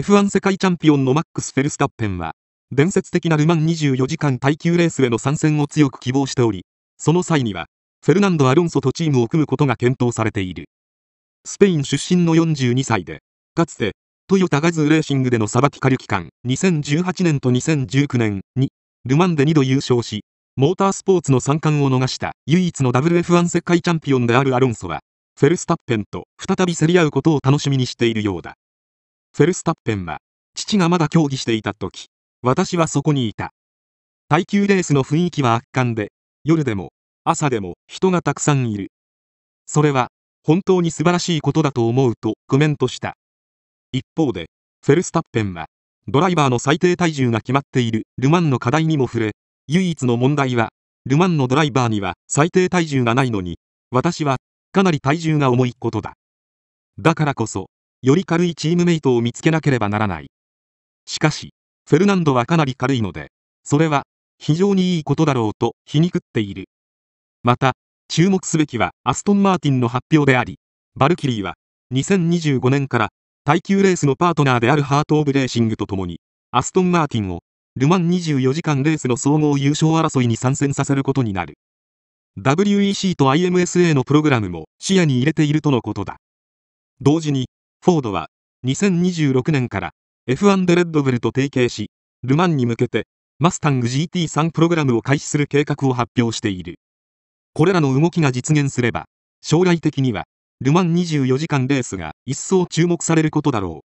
F1 世界チャンピオンのマックス・フェルスタッペンは、伝説的なルマン24時間耐久レースへの参戦を強く希望しており、その際には、フェルナンド・アロンソとチームを組むことが検討されている。スペイン出身の42歳で、かつて、トヨタガズーレーシングでのサバティカル期間、2018年と2019年に、ルマンで2度優勝し、モータースポーツの3冠を逃した唯一の WF1 世界チャンピオンであるアロンソは、フェルスタッペンと再び競り合うことを楽しみにしているようだ。フェルスタッペンは、父がまだ競技していた時、私はそこにいた。耐久レースの雰囲気は圧巻で、夜でも、朝でも人がたくさんいる。それは、本当に素晴らしいことだと思うとコメントした。一方で、フェルスタッペンは、ドライバーの最低体重が決まっているルマンの課題にも触れ、唯一の問題は、ルマンのドライバーには最低体重がないのに、私はかなり体重が重いことだ。だからこそ、より軽いチームメイトを見つけなければならない。しかし、フェルナンドはかなり軽いので、それは非常にいいことだろうと皮肉っている。また、注目すべきはアストン・マーティンの発表であり、バルキリーは2025年から耐久レースのパートナーであるハート・オブ・レーシングとともに、アストン・マーティンをルマン24時間レースの総合優勝争いに参戦させることになる。WEC と IMSA のプログラムも視野に入れているとのことだ。同時に、フォードは2026年から F1 でレッドブルと提携し、ルマンに向けてマスタング GT3 プログラムを開始する計画を発表している。これらの動きが実現すれば、将来的にはルマン24時間レースが一層注目されることだろう。